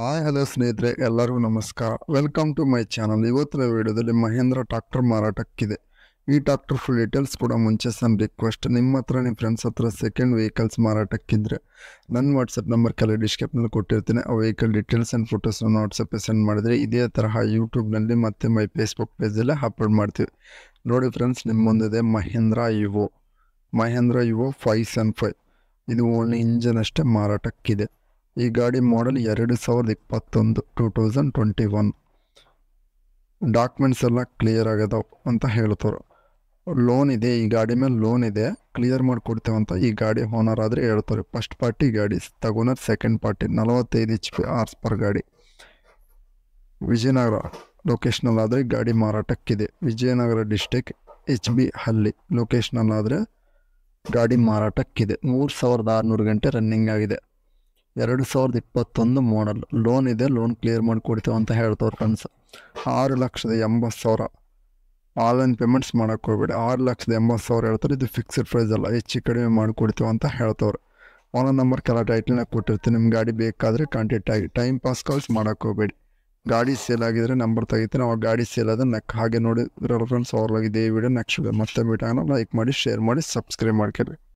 hi hello ಸ್ನೇಹಿತರೆ ಎಲ್ಲರಿಗೂ ನಮಸ್ಕಾರ ವೆಲ್ಕಮ್ ಟು ಮೈ ಚಾನಲ್ ಇವತ್ತಿನ ವಿಡಿಯೋದಲ್ಲಿ ಮಹೇಂದ್ರ ಟ್ರಾಕ್ಟರ್ ಮಾರಾಟಕ್ಕಿದೆ ಈ ಟ್ರಾಕ್ಟರ್ ಫುಲ್ ಡೀಟೇಲ್ಸ್ ಕೂಡ ಮುಂಚೆ ಸಮ್ ರಿಕ್ವೆಸ್ಟ್ ನಿಮ್ಮ ಹತ್ರ ನಿಮ್ಮ ಫ್ರೆಂಡ್ಸ್ ಹತ್ರ ಸೆಕೆಂಡ್ ವೆಹಿಕಲ್ಸ್ ಮಾರಾಟಕ್ಕಿದ್ರೆ ನನ್ನ ವಾಟ್ಸಪ್ ನಂಬರ್ ಕೆಲವು ಡಿಸ್ಕ್ರಿಪ್ನಲ್ಲಿ ಕೊಟ್ಟಿರ್ತೀನಿ ಆ ವೆಹಿಕಲ್ ಡೀಟೇಲ್ಸ್ ಆ್ಯಂಡ್ ಫೋಟೋಸನ್ನು ವಾಟ್ಸಪ್ಪೇ ಸೆಂಡ್ ಮಾಡಿದರೆ ಇದೇ ತರಹ ಯೂಟ್ಯೂಬ್ನಲ್ಲಿ ಮತ್ತು ಮೈ ಫೇಸ್ಬುಕ್ ಪೇಜಲ್ಲೇ ಅಪ್ಲೋಡ್ ಮಾಡ್ತೀವಿ ನೋಡಿ ಫ್ರೆಂಡ್ಸ್ ನಿಮ್ಮ ಮುಂದಿದೆ Mahindra Yuvo Mahindra Yuvo five seven five ಇದು ಓನ್ಲಿ ಇಂಜನ್ ಅಷ್ಟೇ ಮಾರಾಟಕ್ಕಿದೆ ಈ ಗಾಡಿ ಮಾಡೆಲ್ ಎರಡು ಸಾವಿರದ ಇಪ್ಪತ್ತೊಂದು two thousand twenty one documents ಎಲ್ಲ ಕ್ಲಿಯರ್ ಆಗ್ಯದವು ಅಂತ ಹೇಳ್ತಾರೆ ಲೋನ್ ಇದೆ ಈ ಗಾಡಿ ಮೇಲೆ ಲೋನ್ ಇದೆ ಕ್ಲಿಯರ್ ಅಂತ ಈ ಗಾಡಿ ಓನರ್ ಆದರೆ ಹೇಳ್ತಾರೆ ಫಸ್ಟ್ ಪಾರ್ಟಿ ಗಾಡಿ ತಗೋನರ್ ಸೆಕೆಂಡ್ ಪಾರ್ಟಿ ನಲವತ್ತೈದು ಎಚ್ ಪಿ ಆರ್ಸ್ ಪರ್ ಗಾಡಿ ವಿಜಯನಗರ ಲೊಕೇಶ್ನಲ್ ಆದರೆ ಗಾಡಿ ಮಾರಾಟಕ್ಕಿದೆ Vijayanagara district H B Halli ಲೊಕೇಶ್ನಲ್ಲಾದರೆ ಆದರೆ ಗಾಡಿ ಮಾರಾಟಕ್ಕಿದೆ ಮೂರು ಸಾವಿರದ ಆರುನೂರು ಗಂಟೆ ರನ್ನಿಂಗ್ ಆಗಿದೆ ಎರಡು ಸಾವಿರದ ಇಪ್ಪತ್ತೊಂದು ಮೋಡಲ್ ಲೋನ್ ಇದೆ ಲೋನ್ ಕ್ಲಿಯರ್ ಮಾಡಿ ಕೊಡ್ತೇವೆ ಅಂತ ಹೇಳ್ತವ್ರು ಫ್ರೆಂಡ್ಸ್ ಆರು ಲಕ್ಷದ ಎಂಬತ್ತು ಸಾವಿರ ಆನ್ಲೈನ್ ಪೇಮೆಂಟ್ಸ್ ಮಾಡೋಕ್ಕೆ ಹೋಗ್ಬೇಡಿ ಆರು ಲಕ್ಷದ ಎಂಬತ್ತು ಸಾವಿರ ಹೇಳ್ತಾರೆ ಇದು ಫಿಕ್ಸ್ಡ್ ಪ್ರೈಸ್ ಅಲ್ಲ ಹೆಚ್ಚು ಕಡಿಮೆ ಮಾಡಿಕೊಡ್ತೇವೆ ಅಂತ ಹೇಳ್ತವ್ರು ಆನ್ಲೈನ್ ನಂಬರ್ ಕೆಲ ಟೈಟ್ಲನಾಗ ಕೊಟ್ಟಿರ್ತೀನಿ ನಿಮ್ಮ ಗಾಡಿ ಬೇಕಾದರೆ ಕಾಂಟ್ಯಾಕ್ಟ್ ಆಗಿ ಟೈಮ್ ಪಾಸ್ ಕಾಲ್ಸ್ ಮಾಡೋಕ್ಕೆ ಹೋಗ್ಬೇಡಿ ಗಾಡಿ ಸೇಲ್ ಆಗಿದ್ರೆ ನಂಬರ್ ತೆಗಿತೀನಿ ಅವಾಗ ಗಾಡಿ ಸೇಲ್ ಆದ ನೆಕ್ ಹಾಗೆ ನೋಡಿ ಫ್ರೆಂಡ್ಸ್ ಅವ್ರಿಗೆ ಇದೇ ವಿಡಿಯೋ ನೆಕ್ಸ್ಟ್ ಮತ್ತೆ ಬಿಟ್ಟಾಗ ಲೈಕ್ ಮಾಡಿ ಶೇರ್ ಮಾಡಿ ಸಬ್ಸ್ಕ್ರೈಬ್ ಮಾಡ್ಕೊಳ್ಳಿ